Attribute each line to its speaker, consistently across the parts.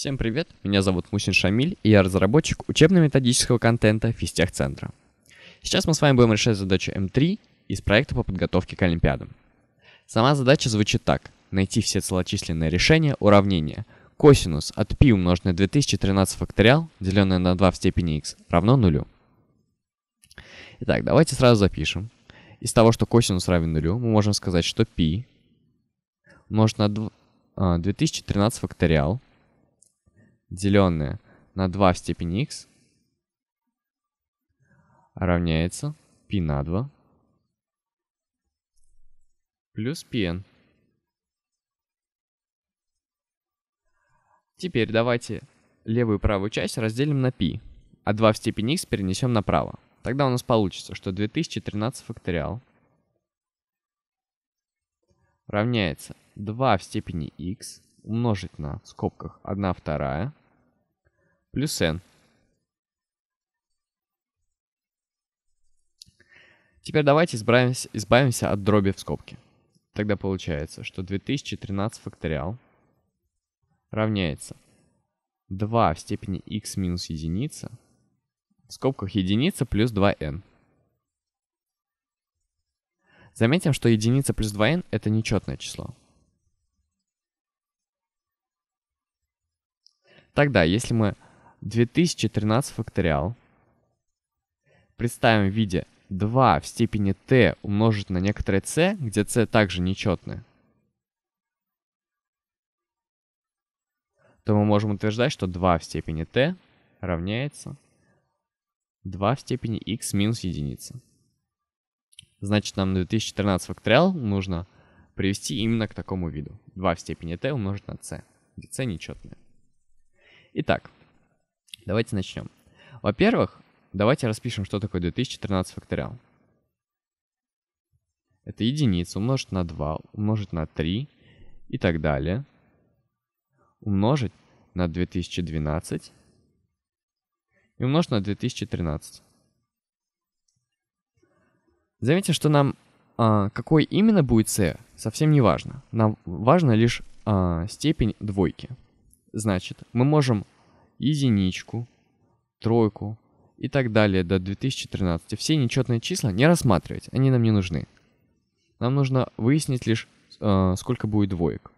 Speaker 1: Всем привет, меня зовут Мусин Шамиль, и я разработчик учебно-методического контента физтех-центра. Сейчас мы с вами будем решать задачу М3 из проекта по подготовке к Олимпиадам. Сама задача звучит так. Найти все целочисленные решения уравнения косинус от π умноженное 2013 факториал, деленное на 2 в степени x, равно нулю. Итак, давайте сразу запишем. Из того, что косинус равен нулю, мы можем сказать, что π умножить на 2013 а, факториал – деленное на 2 в степени x равняется π на 2 плюс πn. Теперь давайте левую и правую часть разделим на π, а 2 в степени x перенесем направо. Тогда у нас получится, что 2013 факториал равняется 2 в степени x умножить на, в скобках, 1 вторая, плюс n. Теперь давайте избавимся, избавимся от дроби в скобке. Тогда получается, что 2013 факториал равняется 2 в степени x минус единица, в скобках единица плюс 2n. Заметим, что единица плюс 2n это нечетное число. Тогда, если мы 2013 факториал представим в виде 2 в степени t умножить на некоторое c, где c также нечетное, то мы можем утверждать, что 2 в степени t равняется 2 в степени x минус единица. Значит, нам на 2013 факториал нужно привести именно к такому виду. 2 в степени t умножить на c, где c нечетное. Итак, Давайте начнем. Во-первых, давайте распишем, что такое 2013 факториал. Это единица умножить на 2, умножить на 3 и так далее. Умножить на 2012 и умножить на 2013. Заметьте, что нам а, какой именно будет c, совсем не важно. Нам важно лишь а, степень двойки. Значит, мы можем единичку, тройку и так далее до 2013. Все нечетные числа не рассматривать, они нам не нужны. Нам нужно выяснить лишь, э, сколько будет двоек.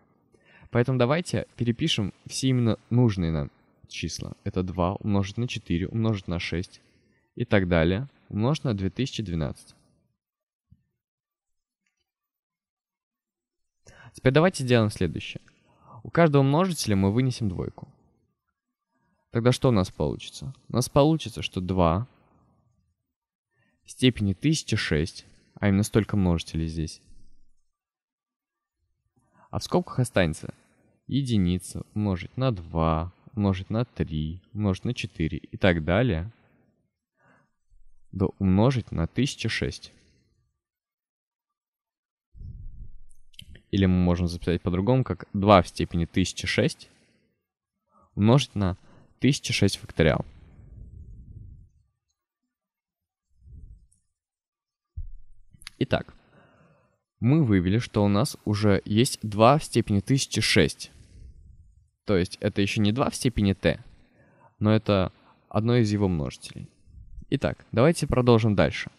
Speaker 1: Поэтому давайте перепишем все именно нужные нам числа. Это 2 умножить на 4 умножить на 6 и так далее умножить на 2012. Теперь давайте сделаем следующее. У каждого множителя мы вынесем двойку. Тогда что у нас получится? У нас получится, что 2 в степени 1006, а именно столько множителей здесь. А в скобках останется единица умножить на 2, умножить на 3, умножить на 4 и так далее, до умножить на 1006. Или мы можем записать по-другому, как 2 в степени 1006 умножить на 1006 1006 факториал. Итак, мы вывели, что у нас уже есть 2 в степени 1006. То есть это еще не 2 в степени t, но это одно из его множителей. Итак, давайте продолжим дальше.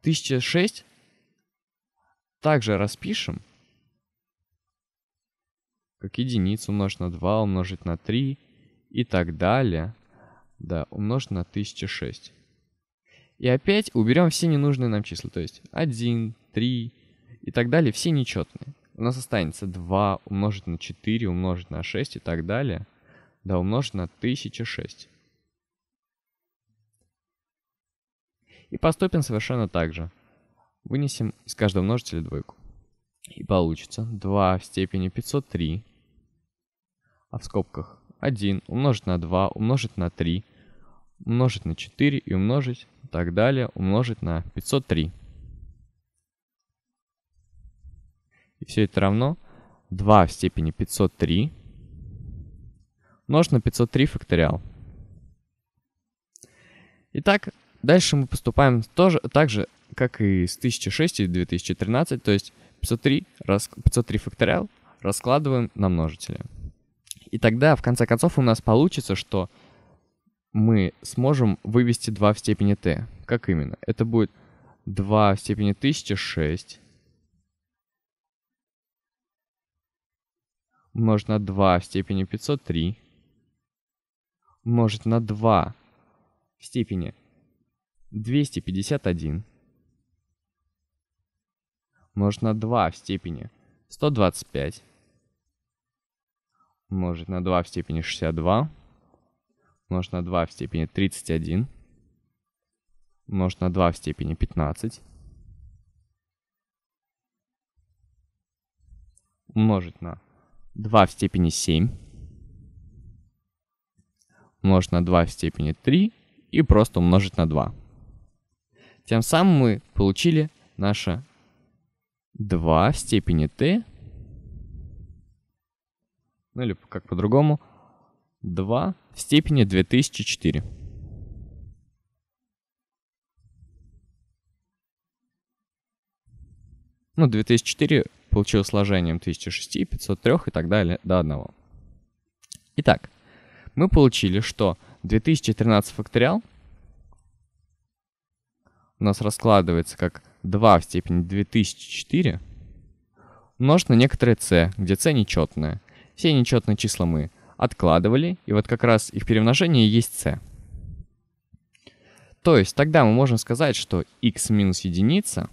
Speaker 1: 1006 также распишем как единицу умножить на 2, умножить на 3, и так далее. Да, умножить на 1006. И опять уберем все ненужные нам числа, то есть 1, 3 и так далее, все нечетные. У нас останется 2 умножить на 4, умножить на 6 и так далее. Да, умножить на 1006. И поступим совершенно так же. Вынесем из каждого множителя двойку. И получится 2 в степени 503, а в скобках 1 умножить на 2 умножить на 3 умножить на 4 и умножить и так далее умножить на 503. И все это равно 2 в степени 503 умножить на 503 факториал. Итак, дальше мы поступаем тоже, так же, как и с 1006 и 2013, то есть 503, 503 факториал раскладываем на множители. И тогда, в конце концов, у нас получится, что мы сможем вывести 2 в степени t. Как именно? Это будет 2 в степени 1006 умножить на 2 в степени 503 умножить на 2 в степени 251 умножить на 2 в степени 125 умножить на 2 в степени 62, умножить на 2 в степени 31, умножить на 2 в степени 15, умножить на 2 в степени 7, умножить на 2 в степени 3 и просто умножить на 2. Тем самым мы получили наше 2 в степени t ну или как по-другому, 2 в степени 2004. Ну, 2004 получилось сложением 1006, 503 и так далее до 1. Итак, мы получили, что 2013 факториал у нас раскладывается как 2 в степени 2004 умножить на некоторое c, где c нечетное. Все нечетные числа мы откладывали, и вот как раз их перемножение есть c. То есть тогда мы можем сказать, что x минус единица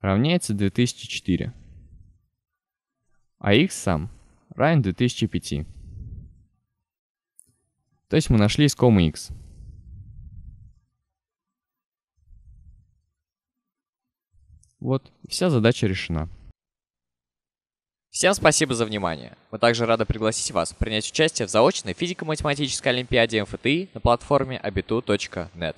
Speaker 1: равняется 2004, а x сам равен 2005. То есть мы нашли искомый x. Вот, вся задача решена. Всем спасибо за внимание. Мы также рады пригласить вас принять участие в заочной физико-математической олимпиаде МФТИ на платформе abitu.net.